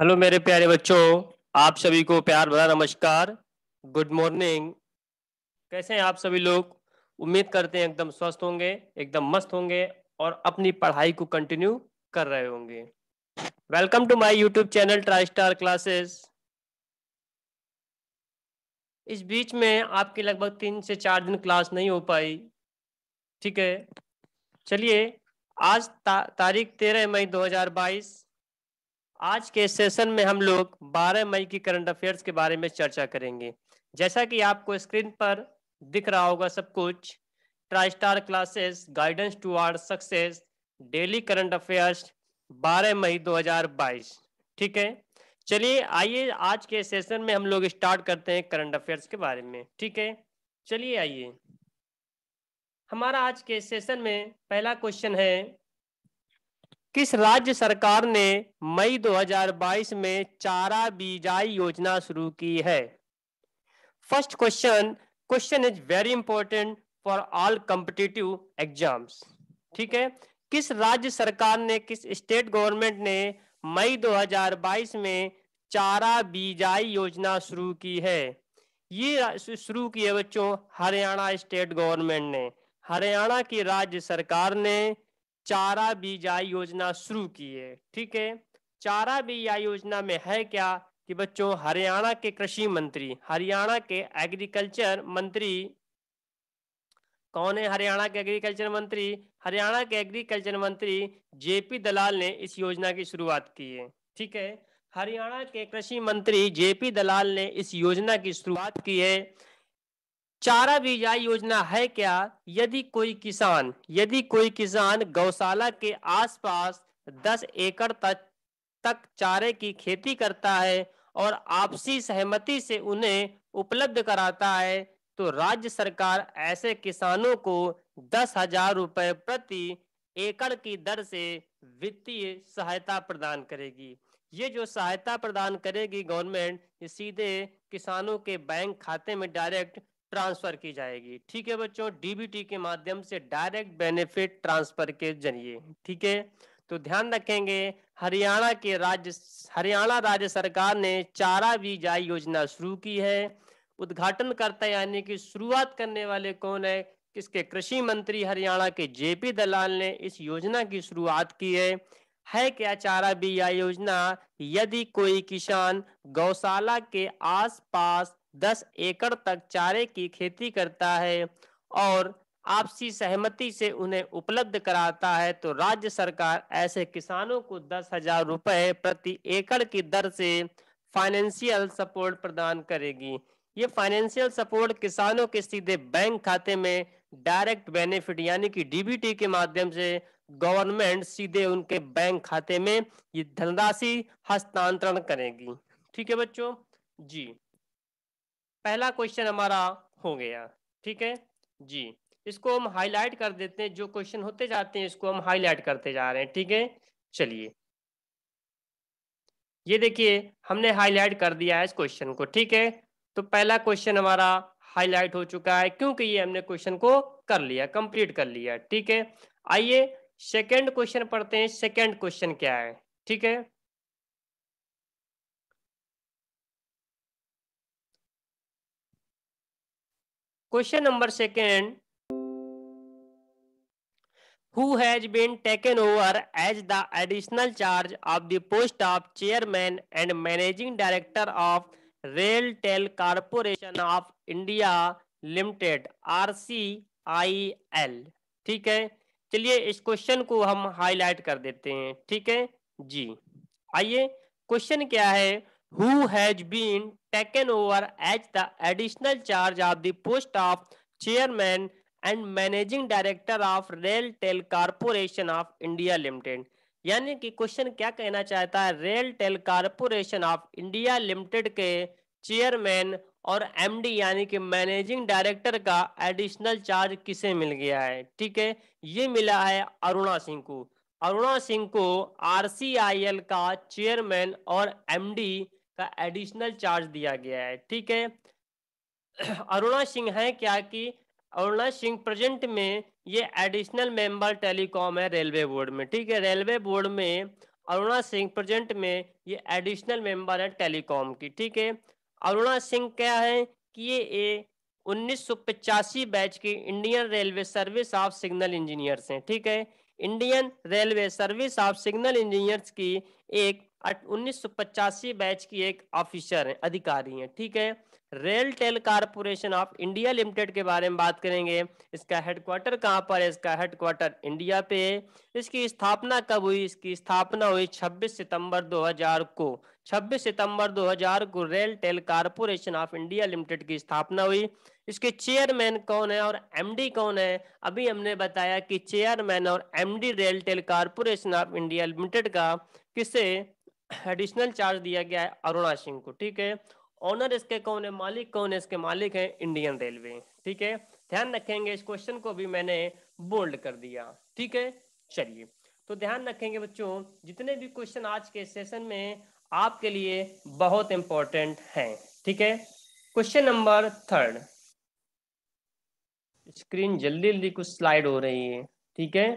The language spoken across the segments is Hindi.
हेलो मेरे प्यारे बच्चों आप सभी को प्यार भरा नमस्कार गुड मॉर्निंग कैसे हैं आप सभी लोग उम्मीद करते हैं एकदम स्वस्थ होंगे एकदम मस्त होंगे और अपनी पढ़ाई को कंटिन्यू कर रहे होंगे welcome to my YouTube channel Tristar classes इस बीच में आपकी लगभग तीन से चार दिन क्लास नहीं हो पाई ठीक है चलिए आज ता, तारीख तेरह मई दो आज के सेशन में हम लोग 12 मई की करंट अफेयर्स के बारे में चर्चा करेंगे जैसा कि आपको स्क्रीन पर दिख रहा होगा सब कुछ Tristar classes guidance to success daily current affairs 12 मई 2022 ठीक है चलिए आइए आज के सेशन में हम लोग स्टार्ट करते हैं करंट अफेयर्स के बारे में ठीक है चलिए आइए हमारा आज के सेशन में पहला क्वेश्चन है किस राज्य सरकार ने मई 2022 में चारा बीजाई योजना शुरू की है first question question is very important for all competitive exams ठीक है किस राज्य सरकार ने किस स्टेट गवर्नमेंट ने मई 2022 में चारा बीजाई योजना शुरू की है ये शुरू की है बच्चों हरियाणा स्टेट गवर्नमेंट ने हरियाणा की राज्य सरकार ने चारा बीजाई योजना शुरू की है ठीक है चारा बीजाई योजना में है क्या कि बच्चों हरियाणा के कृषि मंत्री हरियाणा के एग्रीकल्चर मंत्री कौन है हरियाणा के एग्रीकल्चर मंत्री हरियाणा के एग्रीकल्चर मंत्री जेपी दलाल ने इस योजना की शुरुआत की है ठीक है हरियाणा के कृषि मंत्री जेपी दलाल ने इस योजना की शुरुआत की है चारा बीजा योजना है क्या यदि कोई किसान यदि कोई किसान गौशाला के आसपास 10 एकड़ तक तक चारे की खेती करता है और आपसी सहमति से उन्हें उपलब्ध कराता है तो राज्य सरकार ऐसे किसानों को दस हजार रुपये प्रति एकड़ की दर से वित्तीय सहायता प्रदान करेगी ये जो सहायता प्रदान करेगी गवर्नमेंट ये सीधे किसानों के बैंक खाते में डायरेक्ट ट्रांसफर की जाएगी ठीक है बच्चों डीबीटी के माध्यम से डायरेक्ट बेनिफिट ट्रांसफर के जरिए ठीक है तो ध्यान रखेंगे हरियाणा के राज्य हरियाणा राज्य सरकार ने चारा वीजा योजना शुरू की है उद्घाटन करता यानी कि शुरुआत करने वाले कौन है किसके कृषि मंत्री हरियाणा के जेपी दलाल ने इस योजना की शुरुआत की है है क्या चारा बीया योजना यदि कोई किसान गौशाला के आसपास दस एकड़ तक चारे की खेती करता है और आपसी सहमति से उन्हें उपलब्ध कराता है तो राज्य सरकार ऐसे किसानों को दस हजार रुपए प्रति एकड़ की दर से फाइनेंशियल सपोर्ट प्रदान करेगी ये फाइनेंशियल सपोर्ट किसानों के सीधे बैंक खाते में डायरेक्ट बेनिफिट यानी कि डीबीटी के माध्यम से गवर्नमेंट सीधे उनके बैंक खाते में ये धनराशि हस्तांतरण करेगी ठीक है बच्चों जी पहला क्वेश्चन हमारा हो गया ठीक है जी इसको हम हाईलाइट कर देते हैं जो क्वेश्चन होते जाते हैं इसको हम हाईलाइट करते जा रहे हैं ठीक है चलिए ये देखिए हमने हाईलाइट कर दिया है इस क्वेश्चन को ठीक है तो पहला क्वेश्चन हमारा हाईलाइट हो चुका है क्योंकि ये हमने क्वेश्चन को कर लिया कंप्लीट कर लिया ठीक है आइए सेकंड क्वेश्चन पढ़ते हैं सेकंड क्वेश्चन क्या है ठीक है question number second who has been taken over as the additional charge of the post of chairman and managing director of railtel corporation of india limited rcil ठीक है चलिए इस क्वेश्चन को हम हाईलाइट कर देते हैं ठीक है जी आइए क्वेश्चन क्या है who has been taken over as the additional charge of the post of chairman and managing director of RailTel corporation of India Limited यानी कि क्वेश्चन क्या कहना चाहता है RailTel corporation of India limited के चेयरमैन और एमडी यानी कि मैनेजिंग डायरेक्टर का एडिशनल चार्ज किसे मिल गया है ठीक है ये मिला है अरुणा सिंह को अरुणा सिंह को आरसीआईएल का चेयरमैन और एमडी का एडिशनल चार्ज दिया गया है ठीक है अरुणा सिंह है क्या कि अरुणा सिंह प्रेजेंट में ये एडिशनल मेंबर टेलीकॉम है रेलवे बोर्ड में ठीक है रेलवे बोर्ड में अरुणा सिंह प्रेजेंट में ये एडिशनल मेंबर है टेलीकॉम की ठीक है अरुणा सिंह क्या है कि ये ए उन्नीस बैच की Indian railway service of signal engineers हैं ठीक है Indian railway service of signal engineers की एक उन्नीस बैच की एक ऑफिसर हैं अधिकारी हैं ठीक है rail tell corporation of India limited के बारे में बात करेंगे इसका हेडक्वार्टर कहाँ पर है इसका हेडक्वार्टर इंडिया पे है इसकी स्थापना कब हुई इसकी स्थापना हुई 26 सितंबर 2000 को 26 सितंबर 2000 को rail tell corporation of India limited की स्थापना हुई इसके चेयरमैन कौन है और एमडी कौन है अभी हमने बताया कि चेयरमैन और MD rail tell corporation of India limited का किसे एडिशनल चार्ज दिया गया है अरुणा सिंह को ठीक है ऑनर इसके कौन है मालिक कौन है इसके मालिक है इंडियन रेलवे ठीक है ध्यान रखेंगे इस क्वेश्चन को भी मैंने बोल्ड कर दिया ठीक है चलिए तो ध्यान रखेंगे बच्चों जितने भी क्वेश्चन आज के सेशन में आपके लिए बहुत इंपॉर्टेंट हैं ठीक है क्वेश्चन नंबर थर्ड स्क्रीन जल्दी जल्दी कुछ स्लाइड हो रही है ठीक है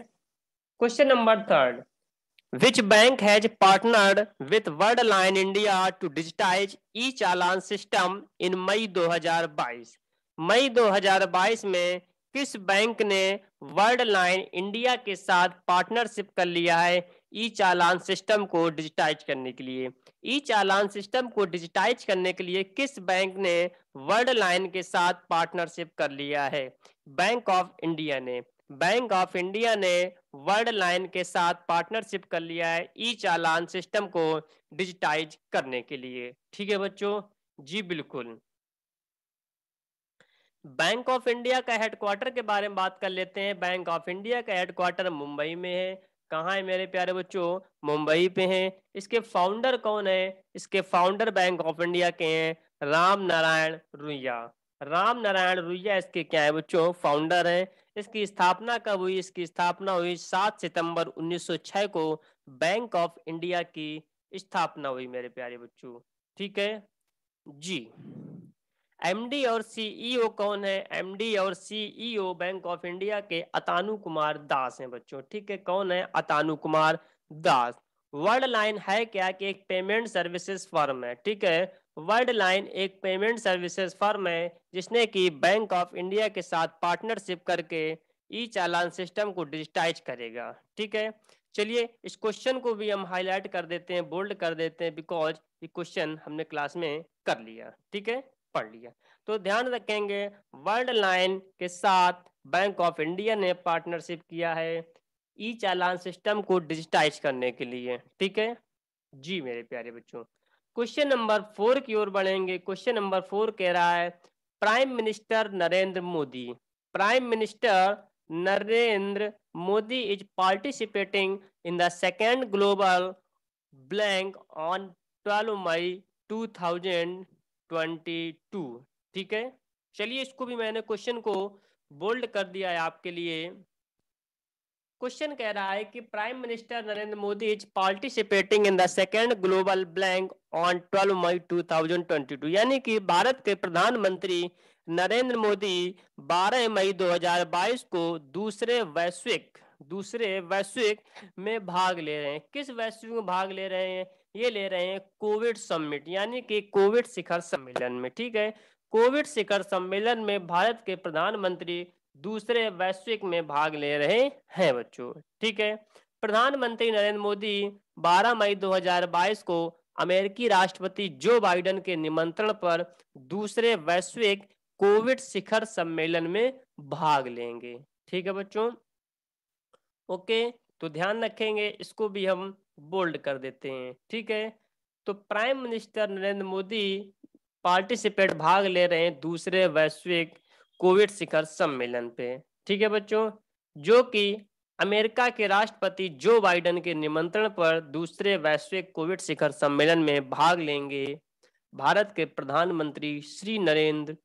question number third Which bank has partnered with Worldline India to digitize e-चालान सिस्टम इन मई 2022? मई 2022 में किस बैंक ने वर्ल्डलाइन इंडिया के साथ पार्टनरशिप कर लिया है ई चालान सिस्टम को डिजिटाइज करने के लिए ई चालान सिस्टम को डिजिटाइज करने के लिए किस बैंक ने वर्ल्ड लाइन के साथ पार्टनरशिप कर लिया है बैंक ऑफ इंडिया ने बैंक ऑफ इंडिया ने वर्ल्ड लाइन के साथ पार्टनरशिप कर लिया है ई चालान सिस्टम को डिजिटाइज करने के लिए ठीक है बच्चों जी बिल्कुल बैंक ऑफ इंडिया का हेडक्वार्टर के बारे में बात कर लेते हैं बैंक ऑफ इंडिया का हेडक्वार्टर मुंबई में है कहाँ है मेरे प्यारे बच्चों मुंबई पे हैं इसके फाउंडर कौन है इसके फाउंडर बैंक ऑफ इंडिया के हैं राम नारायण रुइया राम नारायण रुइया इसके क्या है बच्चों फाउंडर हैं इसकी स्थापना कब हुई इसकी स्थापना हुई सात सितंबर 1906 को बैंक ऑफ इंडिया की स्थापना हुई मेरे प्यारे बच्चों ठीक है जी एमडी और सीईओ e कौन है एमडी और सीईओ बैंक ऑफ इंडिया के अतानु कुमार दास हैं बच्चों ठीक है कौन है अतानु कुमार दास वर्ल्ड लाइन है क्या कि एक पेमेंट सर्विसेज फर्म है ठीक है वर्ल्ड लाइन एक पेमेंट सर्विसेज फर्म है जिसने कि बैंक ऑफ इंडिया के साथ पार्टनरशिप करके ई चालान सिस्टम को डिजिटाइज करेगा ठीक है चलिए इस क्वेश्चन को भी हम हाईलाइट कर देते हैं बोल्ड कर देते हैं बिकॉज ये क्वेश्चन हमने क्लास में कर लिया ठीक है पढ़ लिया तो ध्यान रखेंगे वर्ल्ड लाइन के साथ बैंक ऑफ इंडिया ने पार्टनरशिप किया है ई चालान सिस्टम को डिजिटाइज करने के लिए ठीक है जी मेरे प्यारे बच्चों क्वेश्चन नंबर फोर की ओर बढ़ेंगे क्वेश्चन नंबर फोर कह रहा है prime minister Narendra Modi prime minister Narendra Modi is participating in the second global blank on twelve May 2022 ठीक है चलिए इसको भी मैंने क्वेश्चन को बोल्ड कर दिया है आपके लिए क्वेश्चन कह रहा है कि prime minister Narendra Modi is participating in the second global blank on 12 मई 2022 यानी कि भारत के प्रधानमंत्री नरेंद्र मोदी 12 मई 2022 को दूसरे वैश्विक दूसरे वैश्विक में भाग ले रहे हैं किस वैश्विक में भाग ले रहे हैं ये ले रहे हैं कोविड सम्मिट यानी कि कोविड शिखर सम्मेलन में ठीक है कोविड शिखर सम्मेलन में भारत के प्रधानमंत्री दूसरे वैश्विक में भाग ले रहे हैं बच्चों ठीक है प्रधानमंत्री नरेंद्र मोदी 12 मई 2022 को अमेरिकी राष्ट्रपति जो बाइडन के निमंत्रण पर दूसरे वैश्विक कोविड शिखर सम्मेलन में भाग लेंगे ठीक है बच्चों ओके तो ध्यान रखेंगे इसको भी हम बोल्ड कर देते हैं ठीक है तो prime minister Narendra Modi participate भाग ले रहे हैं दूसरे वैश्विक कोविड शिखर सम्मेलन पे ठीक है बच्चों जो कि अमेरिका के राष्ट्रपति जो बाइडन के निमंत्रण पर दूसरे वैश्विक कोविड शिखर सम्मेलन में भाग लेंगे भारत के प्रधानमंत्री श्री नरेंद्र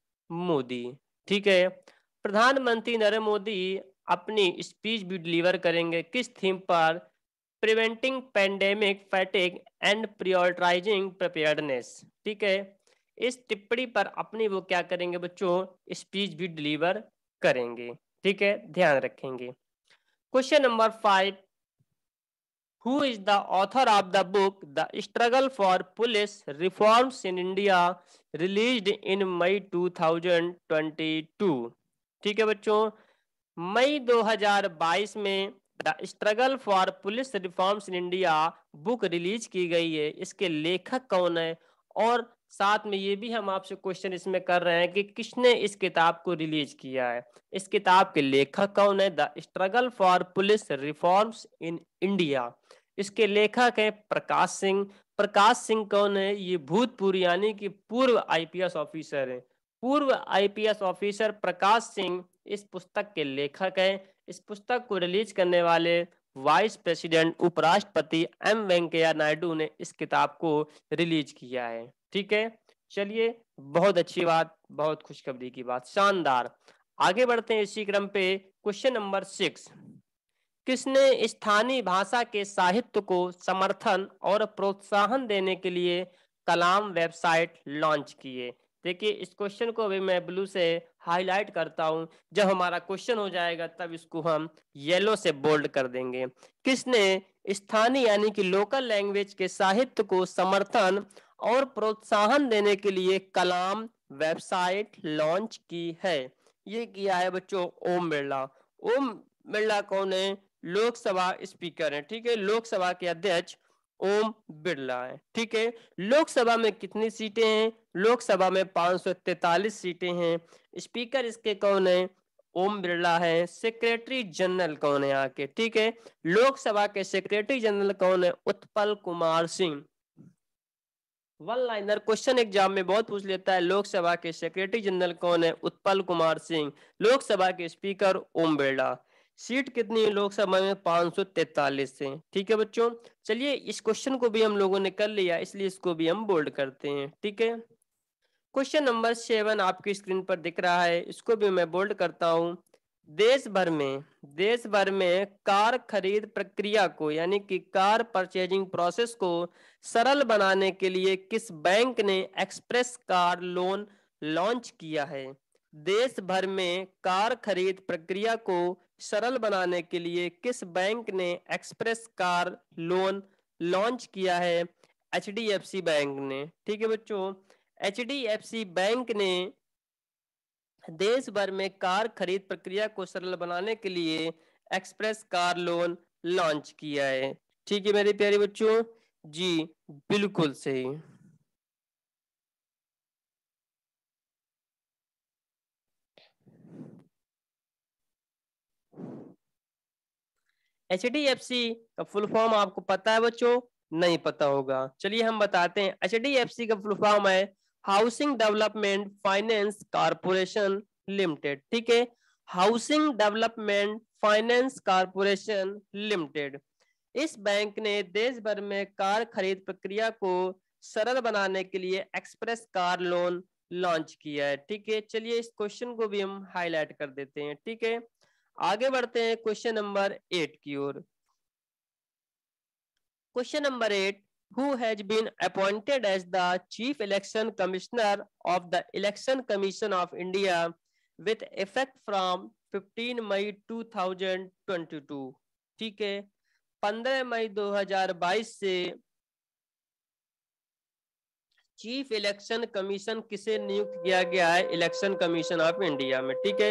मोदी ठीक है प्रधानमंत्री नरेंद्र मोदी अपनी स्पीच भी डिलीवर करेंगे किस थीम पर preventing pandemic fatigue and prioritising preparedness ठीक है इस टिप्पणी पर अपनी वो क्या करेंगे बच्चों स्पीच भी डिलीवर करेंगे ठीक है ध्यान रखेंगे question number five who is the author of the book the struggle for police reforms in India release in May 2022 ठीक है बच्चों मई 2022 में the struggle for police reforms in India book release की गई है इसके लेखक कौन है और साथ में ये भी हम आपसे क्वेश्चन इसमें कर रहे हैं कि किसने इस किताब को रिलीज किया है इस किताब के लेखक कौन है the struggle for police reforms in India इसके लेखक हैं प्रकाश सिंह प्रकाश सिंह कौन है ये भूतपूर्व यानी कि पूर्व आईपीएस ऑफिसर हैं पूर्व आईपीएस ऑफिसर प्रकाश सिंह इस पुस्तक के लेखक हैं इस पुस्तक को रिलीज करने वाले वाइस प्रेसिडेंट उपराष्ट्रपति एम वेंकैया नायडू ने इस किताब को रिलीज किया है ठीक है चलिए बहुत अच्छी बात बहुत खुशखबरी की बात शानदार आगे बढ़ते हैं इसी क्रम पे क्वेश्चन नंबर सिक्स किसने स्थानीय भाषा के साहित्य को समर्थन और प्रोत्साहन देने के लिए कलाम वेबसाइट लॉन्च किए देखिए इस क्वेश्चन को भी मैं ब्लू से हाईलाइट करता हूं जब हमारा क्वेश्चन हो जाएगा तब इसको हम येलो से बोल्ड कर देंगे किसने स्थानीय यानी कि लोकल लैंग्वेज के साहित्य को समर्थन और प्रोत्साहन देने के लिए कलाम वेबसाइट लॉन्च की है ये किया है बच्चों ओम बिरला ओम बिरला कौन है लोकसभा स्पीकर है ठीक है लोकसभा के अध्यक्ष ओम बिरला है ठीक है लोकसभा में कितनी सीटें हैं लोकसभा में तैतालीस सीटें हैं स्पीकर इसके कौन है ओम बिरला है सेक्रेटरी जनरल कौन है आके ठीक है लोकसभा के सेक्रेटरी जनरल कौन है Utpal Kumar Singh one liner question exam में बहुत पूछ लेता है लोकसभा के सेक्रेटरी जनरल कौन है उत्पल कुमार सिंह लोकसभा के स्पीकर ओम बिरला सीट कितनी है लोकसभा में पाँच सौ तैतालीस है ठीक है बच्चों चलिए इस क्वेश्चन को भी हम लोगों ने कर लिया इसलिए इसको भी हम बोल्ड करते हैं ठीक है क्वेश्चन नंबर सेवन आपकी स्क्रीन पर दिख रहा है इसको भी मैं बोल्ड करता हूँ देश भर में देश भर में कार खरीद प्रक्रिया को यानी कि कार परचेजिंग प्रोसेस को सरल बनाने के लिए किस बैंक ने एक्सप्रेस कार लोन लॉन्च किया है देश भर में कार खरीद प्रक्रिया को सरल बनाने के लिए किस बैंक ने एक्सप्रेस कार लोन लॉन्च किया है एच बैंक ने ठीक है बच्चों एच बैंक ने देश भर में कार खरीद प्रक्रिया को सरल बनाने के लिए एक्सप्रेस कार लोन लॉन्च किया है ठीक है मेरे प्यारे बच्चों जी बिल्कुल सही एच डी एफ सी का फुल फॉर्म आपको पता है बच्चों नहीं पता होगा चलिए हम बताते हैं एच डी एफ सी का फुल फॉर्म है housing development finance corporation limited ठीक है housing development finance corporation limited इस बैंक ने देश भर में कार खरीद प्रक्रिया को सरल बनाने के लिए एक्सप्रेस कार लोन लॉन्च किया है ठीक है चलिए इस क्वेश्चन को भी हम हाईलाइट कर देते हैं ठीक है आगे बढ़ते हैं क्वेश्चन नंबर एट की ओर question number eight who has been appointed as the Chief Election Commissioner of the Election Commission of India with effect from 15 may 2022 theek hai 15 may 2022 se chief election commission किसे नियुक्त किया गया है इलेक्शन कमीशन ऑफ इंडिया में ठीक है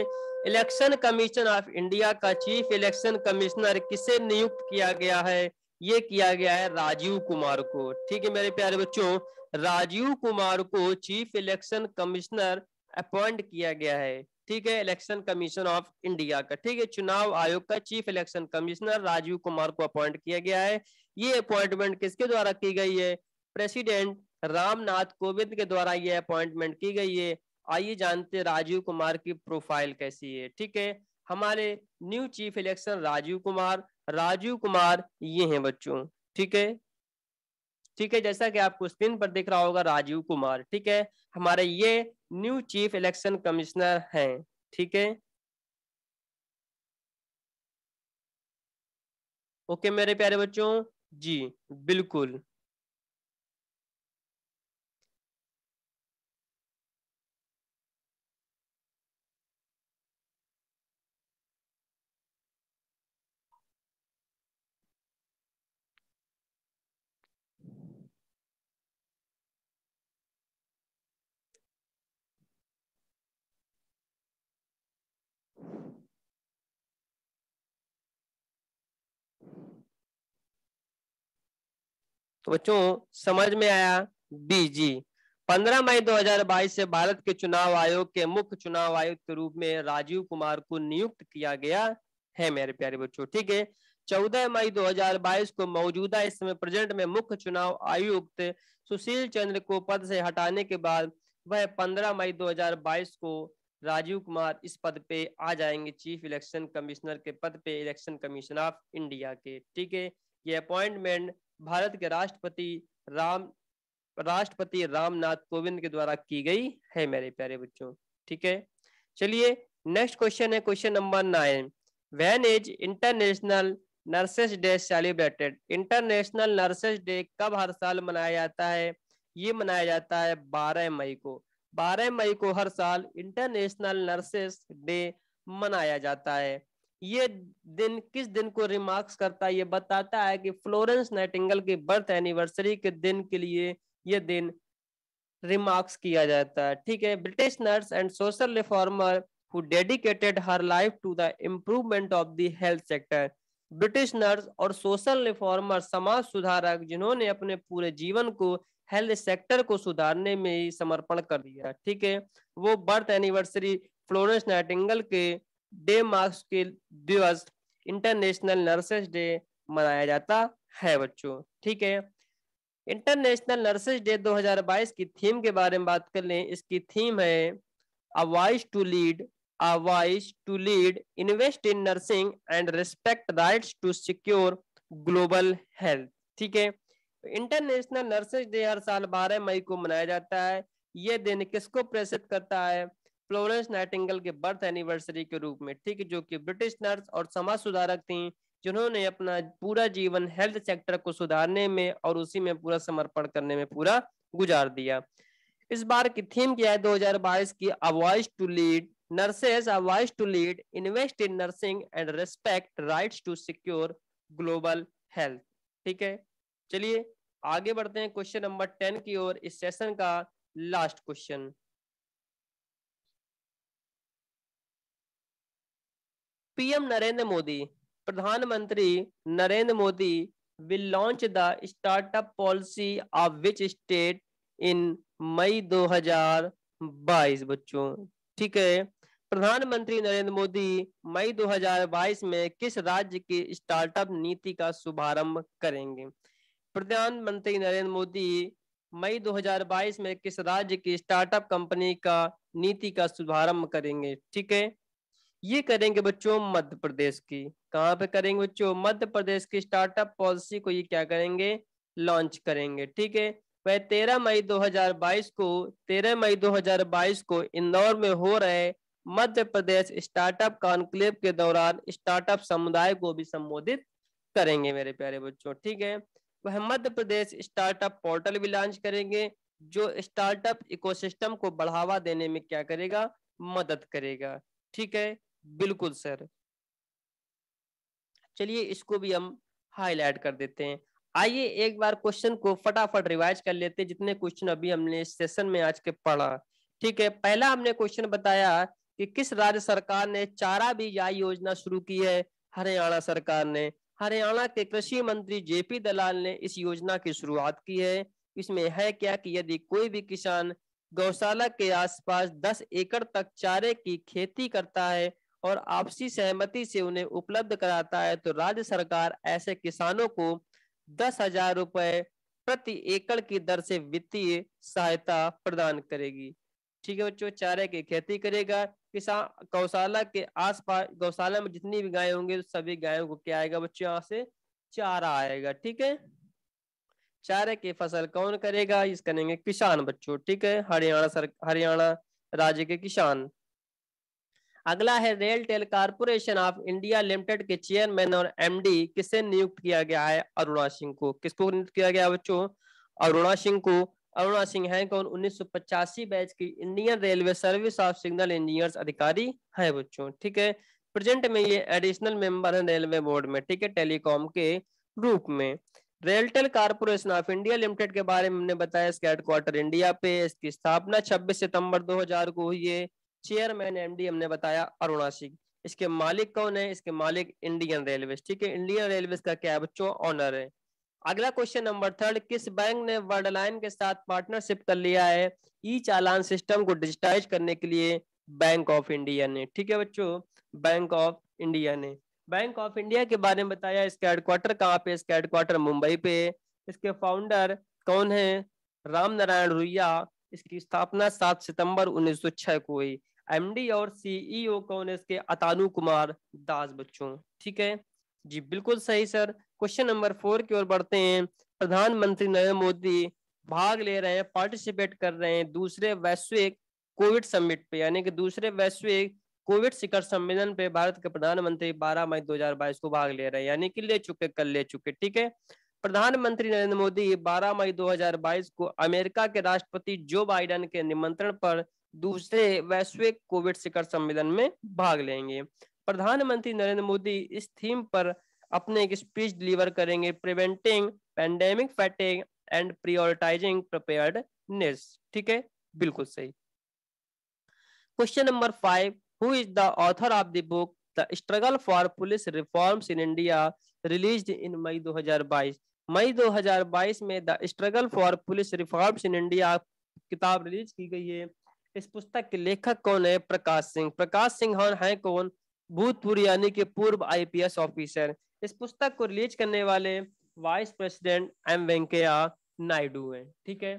इलेक्शन कमीशन ऑफ इंडिया का चीफ इलेक्शन कमिश्नर किसे नियुक्त किया गया है ये किया गया है राजीव कुमार को ठीक है मेरे प्यारे बच्चों राजीव कुमार को चीफ इलेक्शन कमिश्नर अपॉइंट किया गया है ठीक है इलेक्शन कमीशन ऑफ इंडिया का ठीक है चुनाव आयोग का chief election commissioner Rajiv Kumar को अपॉइंट किया गया है ये अपॉइंटमेंट किसके द्वारा की गई है प्रेसिडेंट रामनाथ कोविंद के द्वारा ये अपॉइंटमेंट की गई है आइए जानते राजीव कुमार की प्रोफाइल कैसी है ठीक है हमारे new chief election Rajeev Kumar Rajeev Kumar ये हैं बच्चों ठीक है ठीक है जैसा कि आपको स्क्रीन पर दिख रहा होगा राजीव कुमार ठीक है हमारे ये न्यू चीफ इलेक्शन कमिश्नर हैं ठीक है ओके मेरे प्यारे बच्चों जी बिल्कुल तो बच्चों समझ में आया बी जी 15 मई 2022 से भारत के चुनाव आयोग के मुख्य चुनाव आयुक्त के रूप में राजीव कुमार को नियुक्त किया गया है मेरे प्यारे बच्चों ठीक है 14 मई 2022 को मौजूदा इस समय प्रेजेंट में मुख्य चुनाव आयुक्त सुशील चंद्र को पद से हटाने के बाद वह 15 मई 2022 को राजीव कुमार इस पद पे आ जाएंगे चीफ इलेक्शन कमिश्नर के पद पे इलेक्शन कमीशन ऑफ इंडिया के ठीक है ये अपॉइंटमेंट भारत के राष्ट्रपति राम राष्ट्रपति रामनाथ कोविंद के द्वारा की गई है मेरे प्यारे बच्चों ठीक है चलिए नेक्स्ट क्वेश्चन है question number nine when is international nurses day celebrated international nurses day कब हर साल मनाया जाता है ये मनाया जाता है 12 मई को 12 मई को हर साल इंटरनेशनल नर्सेस डे मनाया जाता है ये दिन किस दिन को रिमार्क्स करता है ये बताता है कि फ्लोरेंस नाइटिंगल की बर्थ एनिवर्सरी के दिन के लिए ये दिन रिमार्क्स किया जाता है ठीक है British nurse and social reformer who dedicated her life to the improvement of the health sector British nurse और सोशल रिफॉर्मर समाज सुधारक जिन्होंने अपने पूरे जीवन को हेल्थ सेक्टर को सुधारने में ही समर्पण कर दिया ठीक है वो बर्थ एनिवर्सरी फ्लोरेंस नाइटिंगल के डे मार्क्स के दिवस इंटरनेशनल नर्सेस डे मनाया जाता है बच्चों ठीक है इंटरनेशनल नर्सेस डे 2022 की थीम के बारे में बात कर लें इसकी थीम है a voice to lead a voice to lead invest in nursing and respect rights to secure global health ठीक है इंटरनेशनल नर्सेस डे हर साल बारह मई को मनाया जाता है ये दिन किसको प्रेषित करता है फ्लोरेंस नाइटिंगल के बर्थ एनिवर्सरी के रूप में ठीक जो कि ब्रिटिश नर्स और समाज सुधारक थी जिन्होंने अपना पूरा जीवन हेल्थ सेक्टर को सुधारने में और उसी में पूरा समर्पण करने में पूरा गुजार दिया इस बार की थीम क्या है 2022 की a voice to lead nurses a voice to lead invest in nursing and and respect to secure global health ठीक है चलिए आगे बढ़ते हैं क्वेश्चन नंबर टेन की ओर इस सेशन का last question PM Narendra Modi प्रधानमंत्री Narendra Modi will launch the startup policy of which state in May 2022 बच्चों ठीक है प्रधानमंत्री नरेंद्र मोदी मई 2022 में किस राज्य की स्टार्टअप नीति का शुभारंभ करेंगे प्रधानमंत्री नरेंद्र मोदी मई 2022 में किस राज्य की स्टार्टअप कंपनी का नीति का शुभारंभ करेंगे ठीक है ये करेंगे बच्चों मध्य प्रदेश की कहाँ पे करेंगे बच्चों मध्य प्रदेश की स्टार्टअप पॉलिसी को ये क्या करेंगे लॉन्च करेंगे ठीक है वह 13 मई 2022 को 13 मई 2022 को इंदौर में हो रहे मध्य प्रदेश स्टार्टअप कॉन्क्लेव के दौरान स्टार्टअप समुदाय को भी संबोधित करेंगे मेरे प्यारे बच्चों ठीक है वह मध्य प्रदेश स्टार्टअप पोर्टल भी लॉन्च करेंगे जो स्टार्टअप इकोसिस्टम को बढ़ावा देने में क्या करेगा मदद करेगा ठीक है बिल्कुल सर चलिए इसको भी हम हाईलाइट कर देते हैं आइए एक बार क्वेश्चन को फटाफट रिवाइज कर लेते हैं जितने क्वेश्चन अभी हमने इस सेशन में आज के पढ़ा ठीक है पहला हमने क्वेश्चन बताया कि किस राज्य सरकार ने चारा भी आय योजना शुरू की है हरियाणा सरकार ने हरियाणा के कृषि मंत्री जेपी दलाल ने इस योजना की शुरुआत की है इसमें है क्या कि यदि कोई भी किसान गौशाला के आसपास 10 एकड़ तक चारे की खेती करता है और आपसी सहमति से उन्हें उपलब्ध कराता है तो राज्य सरकार ऐसे किसानों को दस हजार रुपए प्रति एकड़ की दर से वित्तीय सहायता प्रदान करेगी ठीक है बच्चों चारे की खेती करेगा किसान गौशाला के आसपास गौशाला में जितनी भी गाय होंगे तो सभी गायों को क्या आएगा बच्चों यहाँ से चारा आएगा ठीक है चारे की फसल कौन करेगा इस करेंगे किसान बच्चों ठीक है हरियाणा सर हरियाणा राज्य के किसान अगला है rail tell corporation of India limited के चेयरमैन और एमडी किसे नियुक्त किया गया है अरुणा सिंह को किसको नियुक्त किया गया बच्चों अरुणा सिंह को अरुणा सिंह है कौन उन्नीस बैच की Indian railway service of signal engineer अधिकारी है बच्चों ठीक है प्रेजेंट में ये एडिशनल मेंबर है रेलवे बोर्ड में ठीक है टेलीकॉम के रूप में RailTel corporation of India limited के बारे में हमने बताया इसके हेडक्वार्टर इंडिया पे इसकी स्थापना 26 सितंबर 2000 को हुई है चेयरमैन एमडी हमने बताया अरुणा सिंह इसके मालिक कौन है इसके मालिक इंडियन रेलवे ठीक है इंडियन रेलवे का क्या बच्चों ऑनर है अगला क्वेश्चन नंबर थर्ड किस बैंक ने वर्ल्ड लाइन के साथ पार्टनरशिप कर लिया है ई चालान सिस्टम को डिजिटाइज करने के लिए बैंक ऑफ इंडिया ने ठीक है बच्चों बैंक ऑफ इंडिया ने बैंक ऑफ इंडिया के बारे में बताया इसका हेडक्वार्टर कहाँ पे इसका हेडक्वार्टर मुंबई पे इसके फाउंडर कौन है राम नारायण रुइया इसकी स्थापना सात सितंबर उन्नीस को हुई एमडी और सीईओ e कौन है इसके अतानु कुमार दास बच्चों ठीक है जी बिल्कुल सही सर क्वेश्चन नंबर फोर की ओर बढ़ते हैं प्रधानमंत्री नरेंद्र मोदी भाग ले रहे हैं पार्टिसिपेट कर रहे हैं दूसरे वैश्विक कोविड समिट पे यानी कि दूसरे वैश्विक कोविड शिखर सम्मेलन पे भारत के प्रधानमंत्री 12 मई 2022 को भाग ले रहे हैं यानी कि ले चुके कल ले चुके ठीक है प्रधानमंत्री नरेंद्र मोदी 12 मई 2022 को अमेरिका के राष्ट्रपति जो बाइडेन के निमंत्रण पर दूसरे वैश्विक कोविड शिखर सम्मेलन में भाग लेंगे प्रधानमंत्री नरेंद्र मोदी इस थीम पर अपने एक स्पीच डिलीवर करेंगे preventing pandemic fighting and prioritising preparedness ठीक है बिल्कुल सही question number five who is the author of the book the struggle for police reforms in India release in May 2022 मई 2022 में the struggle for police reforms in India किताब रिलीज की गई है इस पुस्तक के लेखक कौन है प्रकाश सिंह प्रकाश सिंह है कौन भूतपूर्व यानी के पूर्व आईपीएस ऑफिसर इस पुस्तक को रिलीज करने वाले vice president M Venkaiah Naidu हैं ठीक है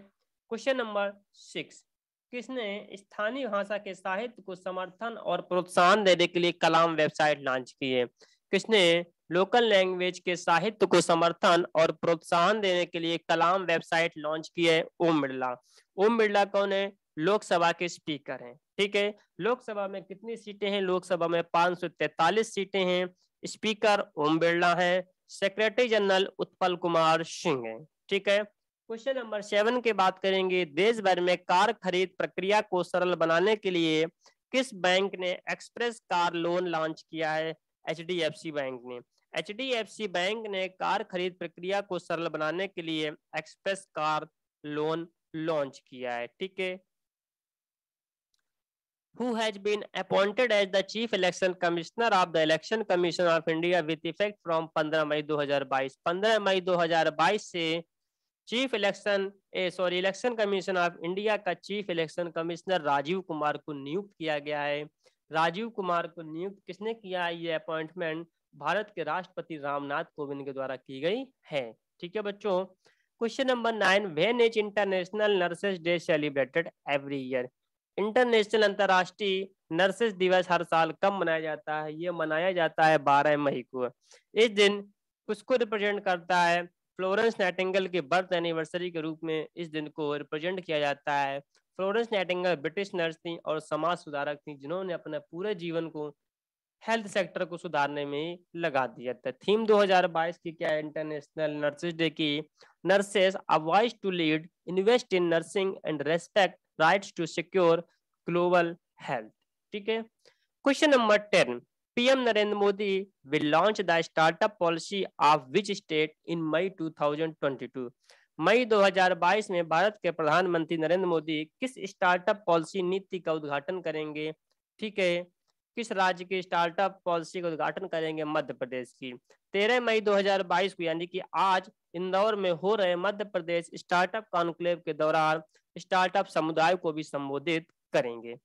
क्वेश्चन नंबर सिक्स किसने स्थानीय भाषा के साहित्य को समर्थन और प्रोत्साहन देने के लिए कलाम वेबसाइट लॉन्च की है किसने लोकल लैंग्वेज के साहित्य को समर्थन और प्रोत्साहन देने के लिए कलाम वेबसाइट लॉन्च की है ओम बिरला ओम बिरला कौन है लोकसभा के स्पीकर हैं ठीक है लोकसभा में कितनी सीटें हैं लोकसभा में तैतालीस सीटें हैं स्पीकर ओम बिरला है सेक्रेटरी जनरल उत्पल कुमार सिंह है ठीक है क्वेश्चन नंबर सेवन की बात करेंगे देश भर में कार खरीद प्रक्रिया को सरल बनाने के लिए किस बैंक ने एक्सप्रेस कार लोन लॉन्च किया है एच बैंक ने एच बैंक ने कार खरीद प्रक्रिया को सरल बनाने के लिए एक्सप्रेस कार लोन लॉन्च किया है ठीक है who has been appointed as the chief election commissioner of the election commission of india with effect from 15 मई 2022 15 मई 2022 से chief election sorry election commission of India का chief election commissioner Rajiv Kumar को नियुक्त किया गया है राजीव कुमार को नियुक्त किसने किया है ये अपॉइंटमेंट भारत के राष्ट्रपति रामनाथ कोविंद के द्वारा की गई है ठीक है बच्चों question number nine when is international nurses day celebrated every year international अंतर्राष्ट्रीय नर्सेस दिवस हर साल कब मनाया जाता है ये मनाया जाता है बारह मई को इस दिन उसको रिप्रेजेंट करता है फ्लोरेंस नाइटिंगल के बर्थ एनिवर्सरी के रूप में इस दिन को रिप्रेजेंट किया जाता है फ्लोरेंस नाइटिंगल ब्रिटिश नर्स थी और समाज सुधारक थी जिन्होंने अपने पूरे जीवन को हेल्थ सेक्टर को सुधारने में लगा दिया था थीम 2022 की क्या है इंटरनेशनल नर्सेस डे की nurses a voice to lead invest in nursing and respect rights to secure global health ठीक है question number ten PM Narendra Modi will launch the startup policy of which state in May 2022 मई 2022 में भारत के प्रधानमंत्री नरेंद्र मोदी किस स्टार्टअप पॉलिसी नीति का उद्घाटन करेंगे ठीक है किस राज्य की स्टार्टअप पॉलिसी का उद्घाटन करेंगे मध्य प्रदेश की 13 मई 2022 को यानी कि आज इंदौर में हो रहे मध्य प्रदेश स्टार्टअप कॉन्क्लेव के दौरान स्टार्टअप समुदाय को भी संबोधित करेंगे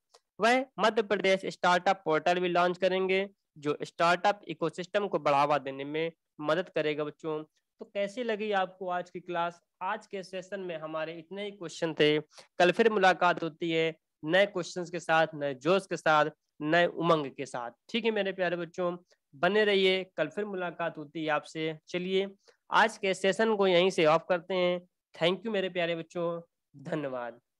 वह मध्य प्रदेश स्टार्टअप पोर्टल भी लॉन्च करेंगे जो स्टार्टअप इकोसिस्टम को बढ़ावा देने में मदद करेगा बच्चों तो कैसी लगी आपको आज की क्लास आज के सेशन में हमारे इतने ही क्वेश्चन थे कल फिर मुलाकात होती है नए क्वेश्चंस के साथ नए जोश के साथ नए उमंग के साथ ठीक है मेरे प्यारे बच्चों बने रहिए कल फिर मुलाकात होती है आपसे चलिए आज के सेशन को यहीं से ऑफ करते हैं थैंक यू मेरे प्यारे बच्चों धन्यवाद